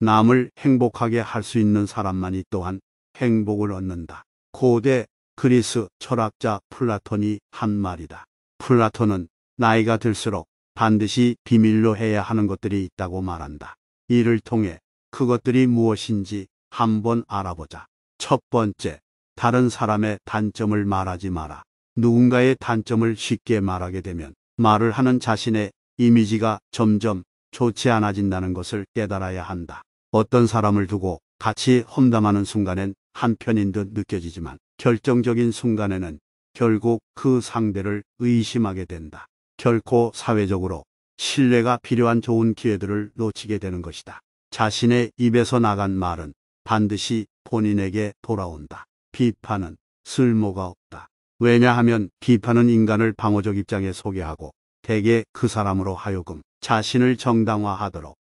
남을 행복하게 할 수 있는 사람만이 또한 행복을 얻는다. 고대 그리스 철학자 플라톤이 한 말이다. 플라톤은 나이가 들수록 반드시 비밀로 해야 하는 것들이 있다고 말한다. 이를 통해 그것들이 무엇인지 한번 알아보자. 첫 번째, 다른 사람의 단점을 말하지 마라. 누군가의 단점을 쉽게 말하게 되면 말을 하는 자신의 이미지가 점점 좋지 않아진다는 것을 깨달아야 한다. 어떤 사람을 두고 같이 험담하는 순간엔 한편인 듯 느껴지지만 결정적인 순간에는 결국 그 상대를 의심하게 된다. 결코 사회적으로 신뢰가 필요한 좋은 기회들을 놓치게 되는 것이다. 자신의 입에서 나간 말은 반드시 본인에게 돌아온다. 비판은 쓸모가 없다. 왜냐하면 비판은 인간을 방어적 입장에 소개하고 대개 그 사람으로 하여금 자신을 정당화하도록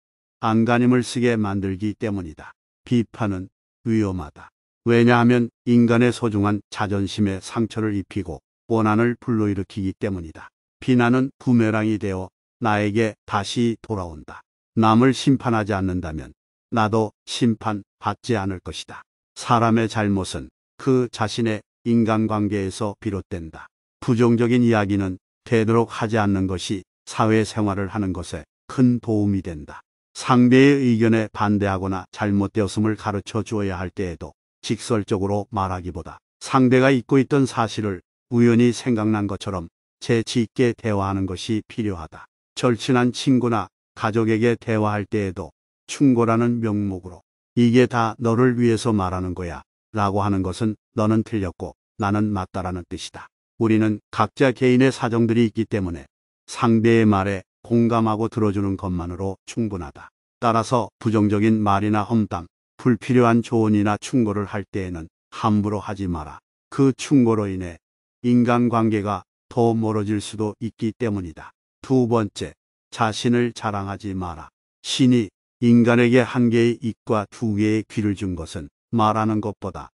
안간힘을 쓰게 만들기 때문이다. 비판은 위험하다. 왜냐하면 인간의 소중한 자존심에 상처를 입히고 원한을 불러일으키기 때문이다. 비난은 부메랑이 되어 나에게 다시 돌아온다. 남을 심판하지 않는다면 나도 심판받지 않을 것이다. 사람의 잘못은 그 자신의 인간관계에서 비롯된다. 부정적인 이야기는 되도록 하지 않는 것이 사회생활을 하는 것에 큰 도움이 된다. 상대의 의견에 반대하거나 잘못되었음을 가르쳐 주어야 할 때에도 직설적으로 말하기보다 상대가 잊고 있던 사실을 우연히 생각난 것처럼 재치 있게 대화하는 것이 필요하다. 절친한 친구나 가족에게 대화할 때에도 충고라는 명목으로 이게 다 너를 위해서 말하는 거야 라고 하는 것은 너는 틀렸고 나는 맞다라는 뜻이다. 우리는 각자 개인의 사정들이 있기 때문에 상대의 말에 공감하고 들어주는 것만으로 충분하다. 따라서 부정적인 말이나 험담, 불필요한 조언이나 충고를 할 때에는 함부로 하지 마라. 그 충고로 인해 인간관계가 더 멀어질 수도 있기 때문이다. 두 번째, 자신을 자랑하지 마라. 신이 인간에게 한 개의 입과 두 개의 귀를 준 것은 말하는 것보다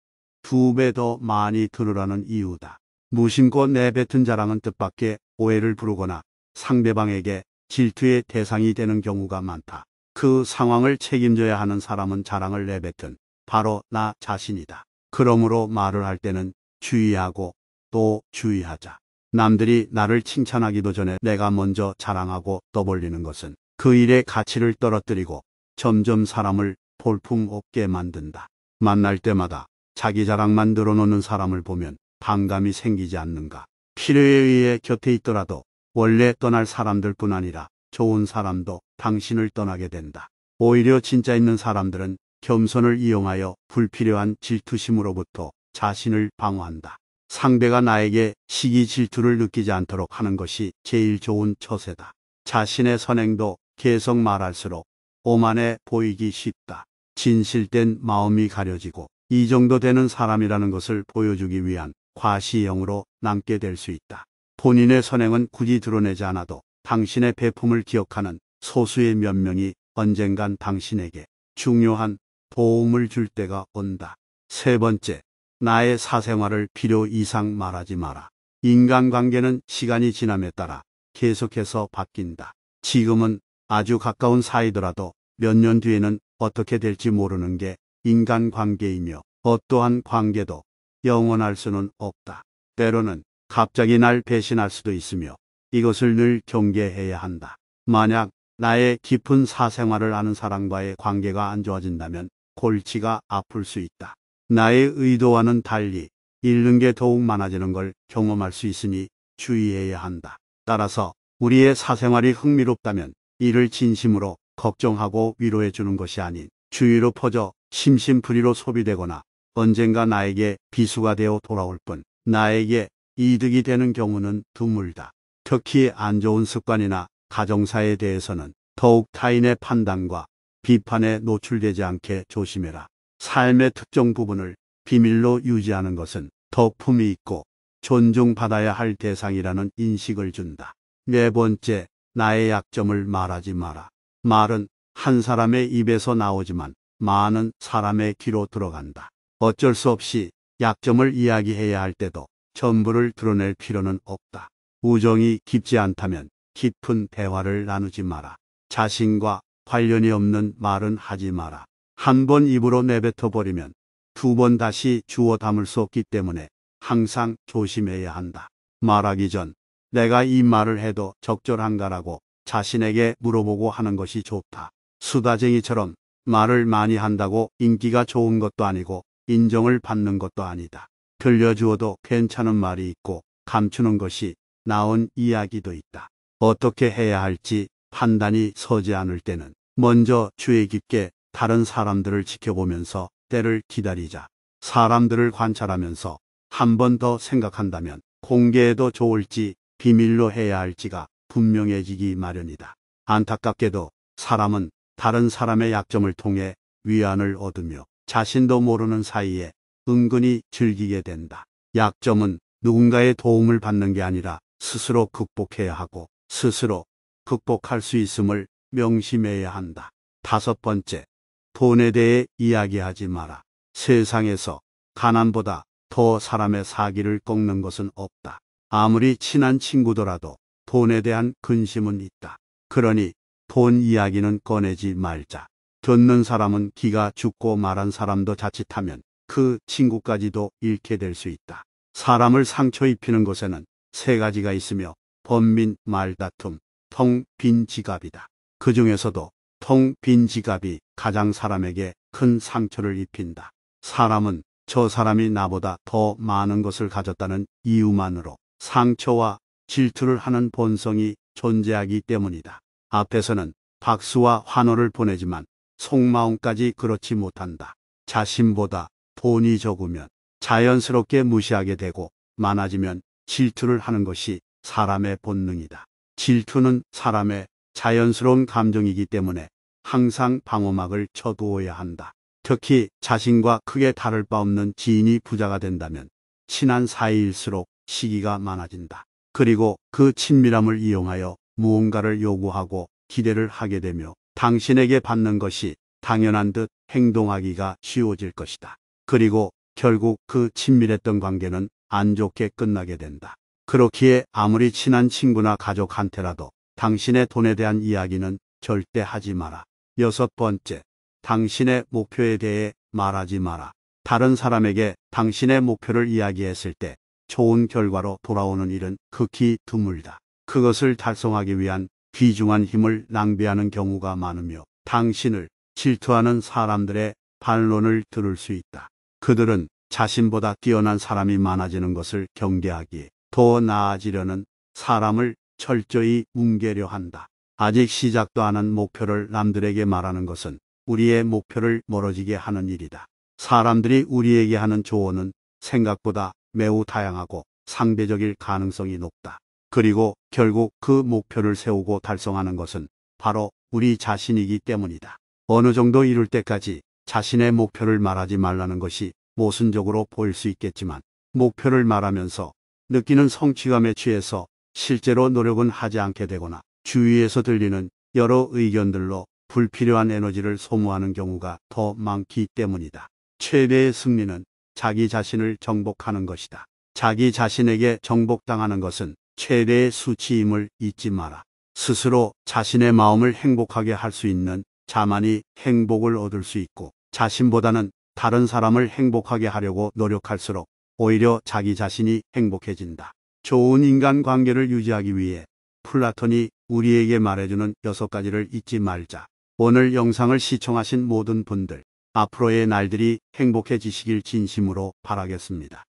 두 배 더 많이 들으라는 이유다. 무심코 내뱉은 자랑은 뜻밖의 오해를 부르거나 상대방에게 질투의 대상이 되는 경우가 많다. 그 상황을 책임져야 하는 사람은 자랑을 내뱉은 바로 나 자신이다. 그러므로 말을 할 때는 주의하고 또 주의하자. 남들이 나를 칭찬하기도 전에 내가 먼저 자랑하고 떠벌리는 것은 그 일의 가치를 떨어뜨리고 점점 사람을 볼품없게 만든다. 만날 때마다 자기 자랑만 늘어놓는 사람을 보면 반감이 생기지 않는가. 필요에 의해 곁에 있더라도 원래 떠날 사람들뿐 아니라 좋은 사람도 당신을 떠나게 된다. 오히려 진짜 있는 사람들은 겸손을 이용하여 불필요한 질투심으로부터 자신을 방어한다. 상대가 나에게 시기 질투를 느끼지 않도록 하는 것이 제일 좋은 처세다. 자신의 선행도 계속 말할수록 오만해 보이기 쉽다. 진실된 마음이 가려지고 이 정도 되는 사람이라는 것을 보여주기 위한 과시형으로 남게 될 수 있다. 본인의 선행은 굳이 드러내지 않아도 당신의 배품을 기억하는 소수의 몇 명이 언젠간 당신에게 중요한 도움을 줄 때가 온다. 세 번째, 나의 사생활을 필요 이상 말하지 마라. 인간관계는 시간이 지남에 따라 계속해서 바뀐다. 지금은 아주 가까운 사이더라도 몇 년 뒤에는 어떻게 될지 모르는 게 인간관계이며 어떠한 관계도 영원할 수는 없다. 때로는 갑자기 날 배신할 수도 있으며 이것을 늘 경계해야 한다. 만약 나의 깊은 사생활을 아는 사람과의 관계가 안 좋아진다면 골치가 아플 수 있다. 나의 의도와는 달리 잃는 게 더욱 많아지는 걸 경험할 수 있으니 주의해야 한다. 따라서 우리의 사생활이 흥미롭다면 이를 진심으로 걱정하고 위로해 주는 것이 아닌 주위로 퍼져 심심풀이로 소비되거나 언젠가 나에게 비수가 되어 돌아올 뿐 나에게 이득이 되는 경우는 드물다. 특히 안 좋은 습관이나 가정사에 대해서는 더욱 타인의 판단과 비판에 노출되지 않게 조심해라. 삶의 특정 부분을 비밀로 유지하는 것은 더 품위 있고 존중받아야 할 대상이라는 인식을 준다. 네 번째, 나의 약점을 말하지 마라. 말은 한 사람의 입에서 나오지만 많은 사람의 귀로 들어간다. 어쩔 수 없이 약점을 이야기해야 할 때도 전부를 드러낼 필요는 없다. 우정이 깊지 않다면 깊은 대화를 나누지 마라. 자신과 관련이 없는 말은 하지 마라. 한 번 입으로 내뱉어 버리면 두 번 다시 주워 담을 수 없기 때문에 항상 조심해야 한다. 말하기 전 내가 이 말을 해도 적절한가라고 자신에게 물어보고 하는 것이 좋다. 수다쟁이처럼 말을 많이 한다고 인기가 좋은 것도 아니고 인정을 받는 것도 아니다. 들려주어도 괜찮은 말이 있고 감추는 것이 나은 이야기도 있다. 어떻게 해야 할지 판단이 서지 않을 때는 먼저 주의 깊게 다른 사람들을 지켜보면서 때를 기다리자. 사람들을 관찰하면서 한 번 더 생각한다면 공개해도 좋을지 비밀로 해야 할지가 분명해지기 마련이다. 안타깝게도 사람은 다른 사람의 약점을 통해 위안을 얻으며 자신도 모르는 사이에 은근히 즐기게 된다. 약점은 누군가의 도움을 받는 게 아니라 스스로 극복해야 하고 스스로 극복할 수 있음을 명심해야 한다. 다섯 번째, 돈에 대해 이야기하지 마라. 세상에서 가난보다 더 사람의 사기를 꺾는 것은 없다. 아무리 친한 친구더라도 돈에 대한 근심은 있다. 그러니 돈 이야기는 꺼내지 말자. 듣는 사람은 기가 죽고 말한 사람도 자칫하면 그 친구까지도 잃게 될 수 있다. 사람을 상처 입히는 것에는 세 가지가 있으며 번민, 말다툼, 텅 빈 지갑이다. 그 중에서도 텅 빈 지갑이 가장 사람에게 큰 상처를 입힌다. 사람은 저 사람이 나보다 더 많은 것을 가졌다는 이유만으로 상처와 질투를 하는 본성이 존재하기 때문이다. 앞에서는 박수와 환호를 보내지만 속마음까지 그렇지 못한다. 자신보다 돈이 적으면 자연스럽게 무시하게 되고 많아지면 질투를 하는 것이 사람의 본능이다. 질투는 사람의 자연스러운 감정이기 때문에 항상 방어막을 쳐두어야 한다. 특히 자신과 크게 다를 바 없는 지인이 부자가 된다면 친한 사이일수록 시기가 많아진다. 그리고 그 친밀함을 이용하여 무언가를 요구하고 기대를 하게 되며 당신에게 받는 것이 당연한 듯 행동하기가 쉬워질 것이다. 그리고 결국 그 친밀했던 관계는 안 좋게 끝나게 된다. 그렇기에 아무리 친한 친구나 가족한테라도 당신의 돈에 대한 이야기는 절대 하지 마라. 여섯 번째, 당신의 목표에 대해 말하지 마라. 다른 사람에게 당신의 목표를 이야기했을 때 좋은 결과로 돌아오는 일은 극히 드물다. 그것을 달성하기 위한 귀중한 힘을 낭비하는 경우가 많으며 당신을 질투하는 사람들의 반론을 들을 수 있다. 그들은 자신보다 뛰어난 사람이 많아지는 것을 경계하기 에더 나아지려는 사람을 철저히 뭉개려 한다. 아직 시작도 안한 목표를 남들에게 말하는 것은 우리의 목표를 멀어지게 하는 일이다. 사람들이 우리에게 하는 조언은 생각보다 매우 다양하고 상대적일 가능성이 높다. 그리고 결국 그 목표를 세우고 달성하는 것은 바로 우리 자신이기 때문이다. 어느 정도 이룰 때까지 자신의 목표를 말하지 말라는 것이 모순적으로 보일 수 있겠지만 목표를 말하면서 느끼는 성취감에 취해서 실제로 노력은 하지 않게 되거나 주위에서 들리는 여러 의견들로 불필요한 에너지를 소모하는 경우가 더 많기 때문이다. 최대의 승리는 자기 자신을 정복하는 것이다. 자기 자신에게 정복당하는 것은 최대의 수치임을 잊지 마라. 스스로 자신의 마음을 행복하게 할 수 있는 자만이 행복을 얻을 수 있고 자신보다는 다른 사람을 행복하게 하려고 노력할수록 오히려 자기 자신이 행복해진다. 좋은 인간관계를 유지하기 위해 플라톤이 우리에게 말해주는 여섯 가지를 잊지 말자. 오늘 영상을 시청하신 모든 분들, 앞으로의 날들이 행복해지시길 진심으로 바라겠습니다.